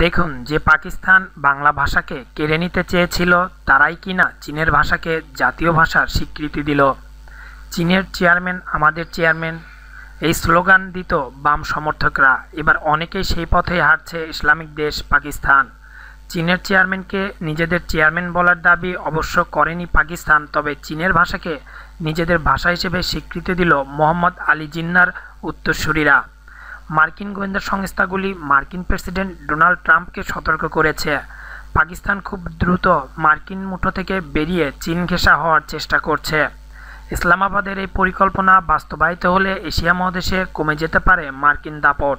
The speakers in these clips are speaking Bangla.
দেখুন যে পাকিস্তান বাংলা ভাষাকে কেড়ে নিতে চেয়েছিল তারাই কিনা চীনের ভাষাকে জাতীয় ভাষার স্বীকৃতি দিল চীনের চেয়ারম্যান আমাদের চেয়ারম্যান এই স্লোগান দিত বাম সমর্থকরা এবার অনেকেই সেই পথে হারছে ইসলামিক দেশ পাকিস্তান চীনের চেয়ারম্যানকে নিজেদের চেয়ারম্যান বলার দাবি অবশ্য করেনি পাকিস্তান তবে চীনের ভাষাকে নিজেদের ভাষা হিসেবে স্বীকৃতি দিল মোহাম্মদ আলী জিন্নার উত্তরসূরিরা মার্কিন গোয়েন্দা সংস্থাগুলি মার্কিন প্রেসিডেন্ট ডোনাল্ড ট্রাম্পকে সতর্ক করেছে পাকিস্তান খুব দ্রুত মার্কিন মুঠো থেকে বেরিয়ে চীন ঘেঁষা হওয়ার চেষ্টা করছে ইসলামাবাদের এই পরিকল্পনা বাস্তবায়িত হলে এশিয়া মহাদেশে কমে যেতে পারে মার্কিন দাপট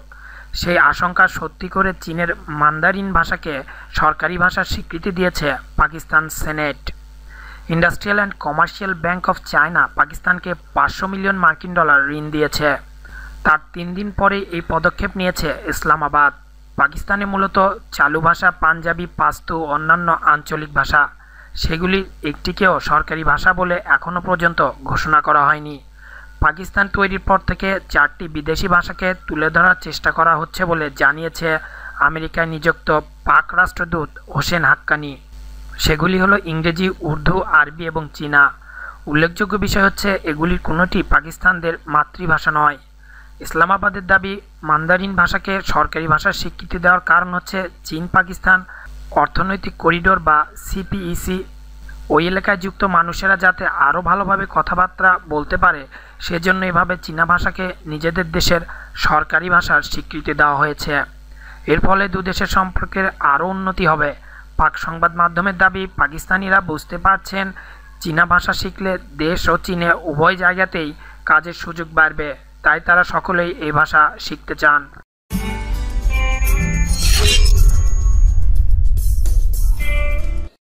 সেই আশঙ্কা সত্যি করে চীনের মান্দারিন ভাষাকে সরকারি ভাষার স্বীকৃতি দিয়েছে Pakistan senate industrial and commercial bank of China পাকিস্তানকে পাঁচশো মিলিয়ন মার্কিন ডলার ঋণ দিয়েছে তার তিন দিন পরে এই পদক্ষেপ নিয়েছে ইসলামাবাদ পাকিস্তানে মূলত চালু ভাষা পাঞ্জাবি পাস্তু অন্যান্য আঞ্চলিক ভাষা সেগুলির একটিকেও সরকারি ভাষা বলে এখনও পর্যন্ত ঘোষণা করা হয়নি পাকিস্তান তৈরির পর থেকে চারটি বিদেশি ভাষাকে তুলে ধরার চেষ্টা করা হচ্ছে বলে জানিয়েছে আমেরিকায় নিযুক্ত পাক রাষ্ট্রদূত হোসেন হাক্কানি সেগুলি হলো ইংরেজি উর্দু আরবি এবং চীনা উল্লেখযোগ্য বিষয় হচ্ছে এগুলির কোনোটি পাকিস্তানদের মাতৃভাষা নয় ইসলামাবাদের দাবি মান্দারিন ভাষাকে সরকারি ভাষার স্বীকৃতি দেওয়ার কারণ হচ্ছে চীন পাকিস্তান অর্থনৈতিক করিডোর বা সিপিইসি ওই এলাকায় যুক্ত মানুষেরা যাতে আরও ভালোভাবে কথাবার্তা বলতে পারে সেজন্য এভাবে চীনা ভাষাকে নিজেদের দেশের সরকারি ভাষার স্বীকৃতি দেওয়া হয়েছে এর ফলে দু দেশের সম্পর্কের আরও উন্নতি হবে পাক সংবাদ মাধ্যমের দাবি পাকিস্তানিরা বুঝতে পারছেন চীনা ভাষা শিখলে দেশ ও চীনে উভয় জায়গাতেই কাজের সুযোগ বাড়বে তাই তারা সকলেই এই ভাষা শিখতে চান